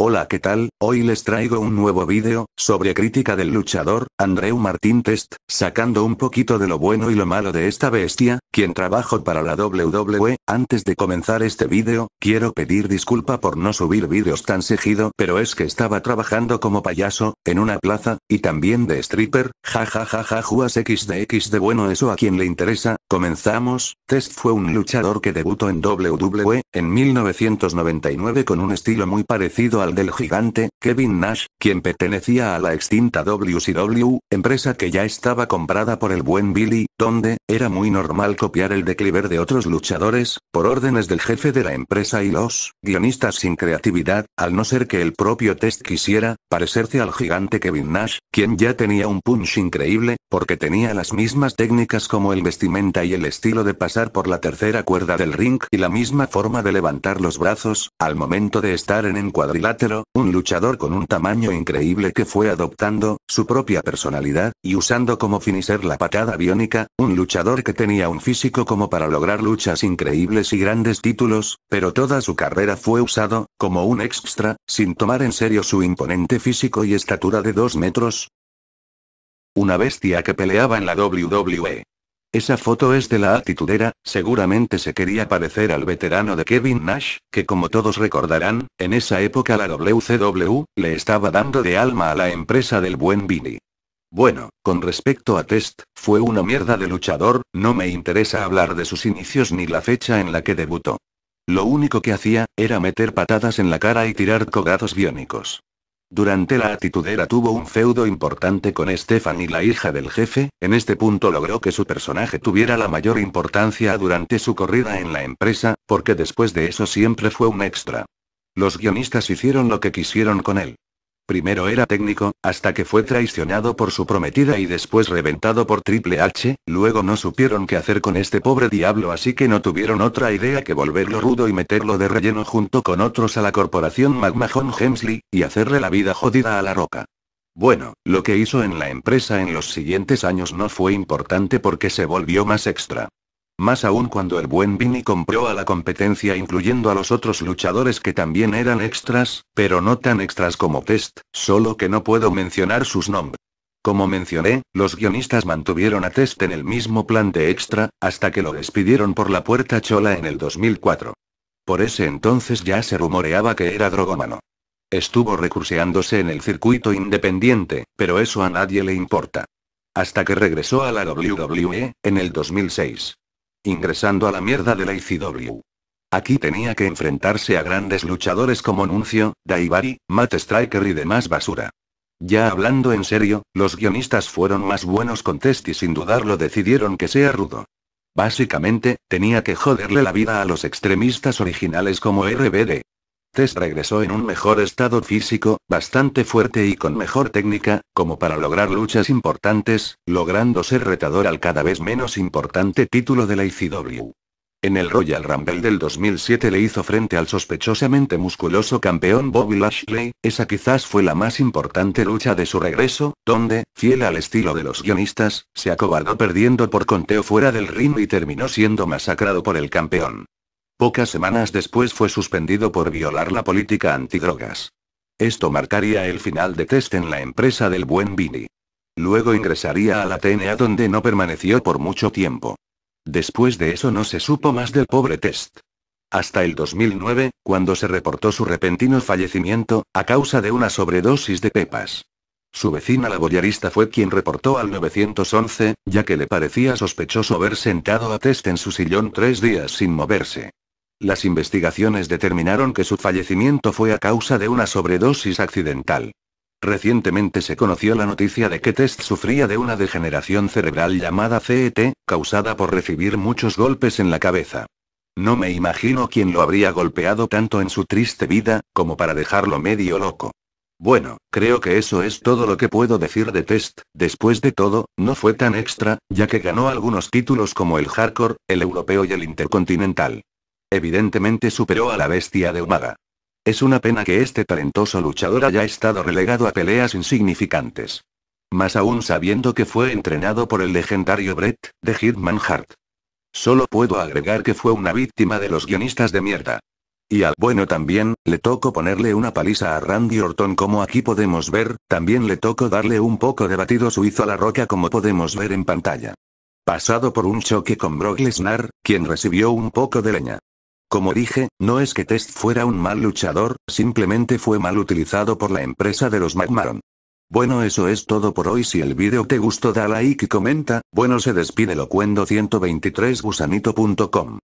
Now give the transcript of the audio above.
Hola qué tal, hoy les traigo un nuevo vídeo, sobre crítica del luchador, Andreu Martín Test, sacando un poquito de lo bueno y lo malo de esta bestia, quien trabajó para la WWE, antes de comenzar este vídeo, quiero pedir disculpa por no subir vídeos tan seguido, pero es que estaba trabajando como payaso, en una plaza, y también de stripper, jajajaja juas de bueno eso a quien le interesa, comenzamos, Test fue un luchador que debutó en WWE, en 1999 con un estilo muy parecido a del gigante, Kevin Nash, quien pertenecía a la extinta WCW, empresa que ya estaba comprada por el buen Billy, donde, era muy normal copiar el decliver de otros luchadores, por órdenes del jefe de la empresa y los guionistas sin creatividad, al no ser que el propio Test quisiera, parecerse al gigante Kevin Nash, quien ya tenía un punch increíble, porque tenía las mismas técnicas como el vestimenta y el estilo de pasar por la tercera cuerda del ring y la misma forma de levantar los brazos, al momento de estar en el cuadrilátero, un luchador con un tamaño increíble que fue adoptando, su propia personalidad, y usando como finisher la patada biónica, un luchador que tenía un físico como para lograr luchas increíbles y grandes títulos, pero toda su carrera fue usado, como un extra, sin tomar en serio su imponente físico y estatura de 2 metros. Una bestia que peleaba en la WWE. Esa foto es de la atitudera, seguramente se quería parecer al veterano de Kevin Nash, que como todos recordarán, en esa época la WCW, le estaba dando de alma a la empresa del buen Vinny. Bueno, con respecto a Test, fue una mierda de luchador, no me interesa hablar de sus inicios ni la fecha en la que debutó. Lo único que hacía, era meter patadas en la cara y tirar cogazos biónicos. Durante la atitudera tuvo un feudo importante con y la hija del jefe, en este punto logró que su personaje tuviera la mayor importancia durante su corrida en la empresa, porque después de eso siempre fue un extra. Los guionistas hicieron lo que quisieron con él. Primero era técnico, hasta que fue traicionado por su prometida y después reventado por Triple H, luego no supieron qué hacer con este pobre diablo así que no tuvieron otra idea que volverlo rudo y meterlo de relleno junto con otros a la corporación McMahon Hemsley, y hacerle la vida jodida a la roca. Bueno, lo que hizo en la empresa en los siguientes años no fue importante porque se volvió más extra. Más aún cuando el buen Vinny compró a la competencia incluyendo a los otros luchadores que también eran extras, pero no tan extras como Test, solo que no puedo mencionar sus nombres. Como mencioné, los guionistas mantuvieron a Test en el mismo plan de extra, hasta que lo despidieron por la puerta chola en el 2004. Por ese entonces ya se rumoreaba que era drogómano. Estuvo recurseándose en el circuito independiente, pero eso a nadie le importa. Hasta que regresó a la WWE, en el 2006 ingresando a la mierda de la ICW. Aquí tenía que enfrentarse a grandes luchadores como Nuncio, Daibari, Matt Striker y demás basura. Ya hablando en serio, los guionistas fueron más buenos con test y sin dudarlo decidieron que sea rudo. Básicamente, tenía que joderle la vida a los extremistas originales como RBD regresó en un mejor estado físico, bastante fuerte y con mejor técnica, como para lograr luchas importantes, logrando ser retador al cada vez menos importante título de la ICW. En el Royal Rumble del 2007 le hizo frente al sospechosamente musculoso campeón Bobby Lashley, esa quizás fue la más importante lucha de su regreso, donde, fiel al estilo de los guionistas, se acobardó perdiendo por conteo fuera del ring y terminó siendo masacrado por el campeón. Pocas semanas después fue suspendido por violar la política antidrogas. Esto marcaría el final de test en la empresa del buen Vini. Luego ingresaría a la TNA donde no permaneció por mucho tiempo. Después de eso no se supo más del pobre test. Hasta el 2009, cuando se reportó su repentino fallecimiento, a causa de una sobredosis de pepas. Su vecina la fue quien reportó al 911, ya que le parecía sospechoso ver sentado a Test en su sillón tres días sin moverse. Las investigaciones determinaron que su fallecimiento fue a causa de una sobredosis accidental. Recientemente se conoció la noticia de que Test sufría de una degeneración cerebral llamada CET, causada por recibir muchos golpes en la cabeza. No me imagino quién lo habría golpeado tanto en su triste vida, como para dejarlo medio loco. Bueno, creo que eso es todo lo que puedo decir de Test, después de todo, no fue tan extra, ya que ganó algunos títulos como el Hardcore, el Europeo y el Intercontinental. Evidentemente superó a la bestia de Umaga. Es una pena que este talentoso luchador haya estado relegado a peleas insignificantes. Más aún sabiendo que fue entrenado por el legendario Brett, de Hitman Hart. Solo puedo agregar que fue una víctima de los guionistas de mierda. Y al bueno también, le tocó ponerle una paliza a Randy Orton como aquí podemos ver, también le tocó darle un poco de batido suizo a la roca como podemos ver en pantalla. Pasado por un choque con Brock Lesnar, quien recibió un poco de leña. Como dije, no es que Test fuera un mal luchador, simplemente fue mal utilizado por la empresa de los McMahon. Bueno eso es todo por hoy si el vídeo te gustó da like y comenta, bueno se despide locuendo123gusanito.com